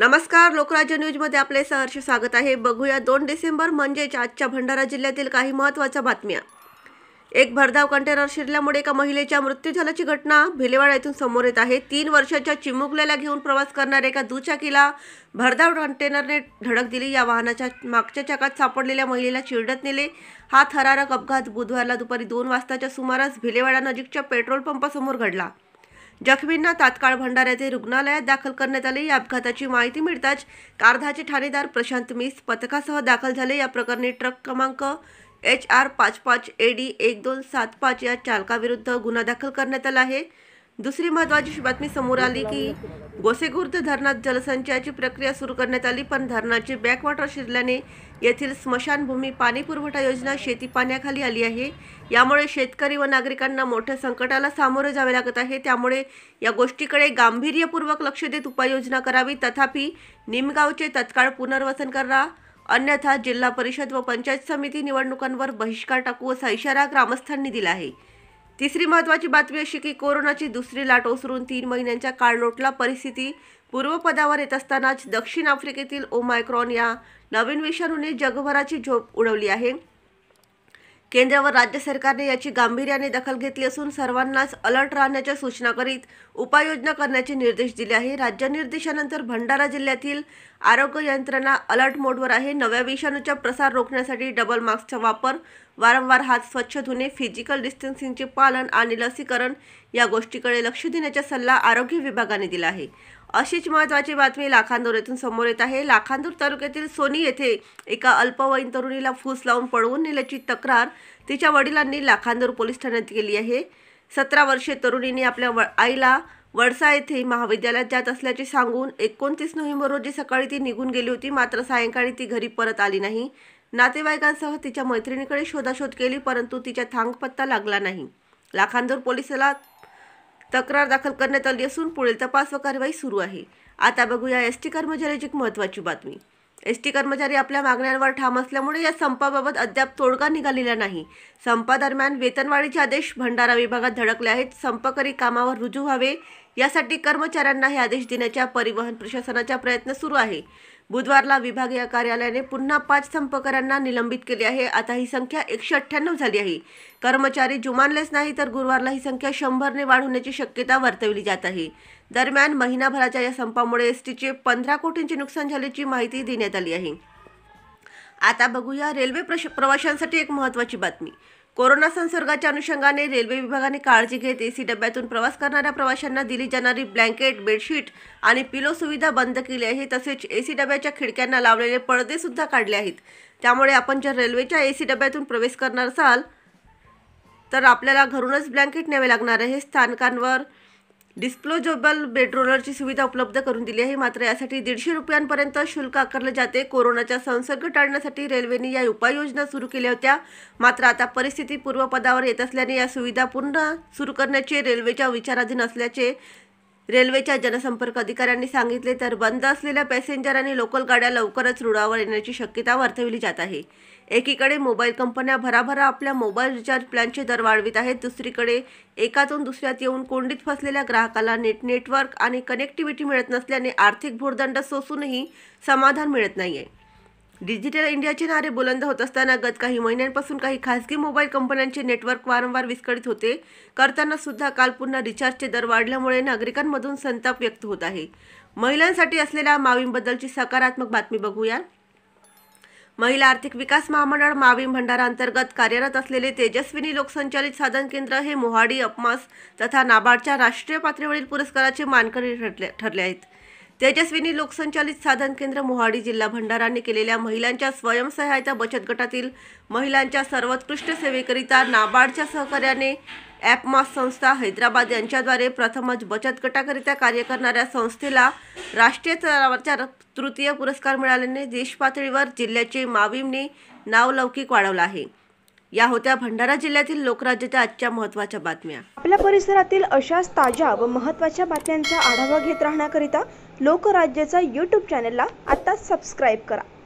नमस्कार लोकराज्य न्यूजमध्ये आपले सहर्ष स्वागत आहे बघूया दोन डिसेंबर म्हणजेच आजच्या भंडारा जिल्ह्यातील काही महत्त्वाच्या बातम्या एक भरधाव कंटेनर शिरल्यामुळे एका महिलेच्या मृत्यू झाल्याची घटना भिलेवाडा येथून समोर येत आहे तीन वर्षाच्या चिमुकल्याला घेऊन प्रवास करणाऱ्या एका दुचाकीला भरधाव कंटेनरने धडक दिली या वाहनाच्या मागच्या चाकात सापडलेल्या महिलेला चिरडत नेले हा थरारक अपघात बुधवारला दुपारी दोन वाजताच्या सुमारास भिलेवाडा नजीकच्या पेट्रोल पंपासमोर घडला जखमींना तात्काळ येथे रुग्णालयात दाखल करण्यात आले या अपघाताची माहिती मिळताच कारधाचे ठाणेदार प्रशांत मिस पथकासह दाखल झाले या प्रकरणी ट्रक क्रमांक एच आर पाच पाच ए डी एक दोन सात पाच या चालकाविरुद्ध गुन्हा दाखल करण्यात आला आहे दुसरी महत्त्वाची बातमी समोर आली की गोसेखुर्द धरणात जलसंचयाची प्रक्रिया सुरू करण्यात आली पण धरणाची बॅकवॉटर शिरल्याने येथील स्मशानभूमी पाणीपुरवठा योजना शेती पाण्याखाली आली आहे यामुळे शेतकरी व नागरिकांना मोठ्या संकटाला सामोरे जावे लागत आहे त्यामुळे या गोष्टीकडे गांभीर्यपूर्वक लक्ष देत उपाययोजना करावी तथापि निमगावचे तत्काळ पुनर्वसन करा अन्यथा जिल्हा परिषद व पंचायत समिती निवडणुकांवर बहिष्कार टाकू असा इशारा ग्रामस्थांनी दिला आहे तिसरी महत्त्वाची बातमी अशी की कोरोनाची दुसरी लाट ओसरून तीन महिन्यांच्या काळलोटला परिस्थिती पूर्वपदावर येत असतानाच दक्षिण आफ्रिकेतील ओमायक्रॉन या नवीन विषाणूने जगभराची झोप उडवली आहे केंद्र व राज्य सरकारने याची गांभीर्याने दखल घेतली असून सर्वांनाच अलर्ट राहण्याच्या सूचना करीत उपाययोजना करण्याचे निर्देश दिले आहे राज्य निर्देशानंतर भंडारा जिल्ह्यातील आरोग्य यंत्रणा अलर्ट मोडवर आहे नव्या विषाणूचा प्रसार रोखण्यासाठी डबल मास्कचा वापर वारंवार हात स्वच्छ धुणे फिजिकल डिस्टन्सिंगचे पालन आणि लसीकरण या गोष्टीकडे लक्ष देण्याचा सल्ला आरोग्य विभागाने दिला आहे अशीच महत्त्वाची बातमी लाखांदूर येथून समोर येत आहे लाखांदूर तालुक्यातील सोनी येथे एका अल्पवयीन तरुणीला फूस लावून पळवून नेल्याची तक्रार तिच्या वडिलांनी लाखांदूर पोलीस ठाण्यात केली आहे सतरा वर्षीय तरुणीने आपल्या व आईला वडसा येथे महाविद्यालयात जात असल्याचे सांगून एकोणतीस नोव्हेंबर रोजी सकाळी ती निघून गेली होती मात्र सायंकाळी ती घरी परत आली नाही नातेवाईकांसह तिच्या मैत्रिणीकडे शोधाशोध केली परंतु तिच्या थांगपत्ता लागला नाही लाखांदूर पोलिसाला तक्रार दाखल करण्यात आली असून पुढील तपास व कारवाई सुरू आहे आता बघूया एस टी कर्मचाऱ्याची एक महत्त्वाची बातमी एस टी कर्मचारी आपल्या मागण्यांवर ठाम असल्यामुळे या संपाबाबत अद्याप तोडगा निघालेला नाही संपादरम्यान वेतनवाढीचे आदेश भंडारा विभागात धडकले आहेत संपकरी कामावर रुजू व्हावे यासाठी कर्मचाऱ्यांना हे आदेश देण्याच्या परिवहन प्रशासनाचा प्रयत्न सुरू आहे बुधवारला विभागीय कार्यालयाने पुन्हा पाच संपकऱ्यांना निलंबित केले आहे आता ही संख्या एकशे अठ्ठ्याण्णव झाली आहे कर्मचारी जुमानलेच नाही तर गुरुवारला ही संख्या शंभरने वाढवण्याची शक्यता वर्तवली जात आहे दरम्यान महिनाभराच्या या संपामुळे एस टीचे पंधरा कोटींचे नुकसान झाल्याची माहिती देण्यात आली आहे आता बघूया रेल्वे प्रवाशांसाठी एक महत्त्वाची बातमी कोरोना संसर्गाच्या अनुषंगाने रेल्वे विभागाने काळजी घेत एसी डब्यातून प्रवास करणाऱ्या प्रवाशांना दिली जाणारी ब्लँकेट बेडशीट आणि पिलो सुविधा बंद केली आहे तसेच एसी डब्याच्या खिडक्यांना लावलेले पडदे सुद्धा काढले आहेत त्यामुळे आपण जर रेल्वेच्या एसी डब्यातून प्रवेश करणार असाल तर आपल्याला घरूनच ब्लँकेट न्यावे लागणार आहे स्थानकांवर डिस्पोजेबल बेडरोलरची सुविधा उपलब्ध करून दिली आहे मात्र यासाठी दीडशे रुपयांपर्यंत शुल्क आकारले जाते कोरोनाचा संसर्ग टाळण्यासाठी रेल्वेने या उपाययोजना सुरू केल्या होत्या मात्र आता परिस्थिती पूर्वपदावर येत असल्याने या सुविधा पूर्ण सुरू करण्याचे रेल्वेच्या विचाराधीन असल्याचे रेल्वेच्या जनसंपर्क अधिकाऱ्यांनी सांगितले तर बंद असलेल्या पॅसेंजर आणि लोकल गाड्या लवकरच रुळावर येण्याची शक्यता वर्तविली जात आहे एकीकडे मोबाईल कंपन्या भराभरा आपल्या मोबाईल रिचार्ज प्लॅनचे दर वाढवित आहेत दुसरीकडे एकातून दुसऱ्यात येऊन कोंडीत फसलेल्या ग्राहकाला नेट नेटवर्क आणि कनेक्टिव्हिटी मिळत नसल्याने आर्थिक भोरदंड सोसूनही समाधान मिळत नाही आहे डिजिटल इंडियाचे नारे बुलंद होत असताना गत काही महिन्यांपासून काही खासगी मोबाईल कंपन्यांचे नेटवर्क वारंवार विस्कळीत होते करताना सुद्धा काल पुन्हा रिचार्जचे दर वाढल्यामुळे नागरिकांमधून संताप व्यक्त होत आहे महिलांसाठी असलेल्या मावींबद्दलची सकारात्मक बातमी बघूया महिला आर्थिक विकास महामंडळ मावी भंडारा अंतर्गत कार्यरत असलेले तेजस्विनी लोकसंचालित साधन केंद्र हे मोहाडी अपमास तथा नाबार्डच्या राष्ट्रीय पातळीवरील पुरस्काराचे मानकरी ठरले ठरले आहेत तेजस्विनी लोकसंचालित साधन केंद्र मोहाडी जिल्हा भंडाराने केलेल्या महिलांच्या स्वयंसहायता बचत गटातील महिलांच्या सर्वोत्कृष्ट सेवेकरिता नाबार्डच्या सहकार्याने ॲपमास संस्था हैदराबाद यांच्याद्वारे प्रथमच बचत गटाकरिता कार्य करणाऱ्या संस्थेला राष्ट्रीय स्तरावरच्या तृतीय पुरस्कार मिळाल्याने देशपातळीवर जिल्ह्याचे माविमने नावलौकिक वाढवलं आहे या होत्या भंडारा जिल्ह्यातील लोकराज्याच्या आजच्या महत्वाच्या बातम्या आपल्या परिसरातील अशाच ताज्या व महत्त्वाच्या बातम्यांचा आढावा घेत राहण्याकरिता लोकराज्याचा युट्यूब चॅनेलला आता सबस्क्राईब करा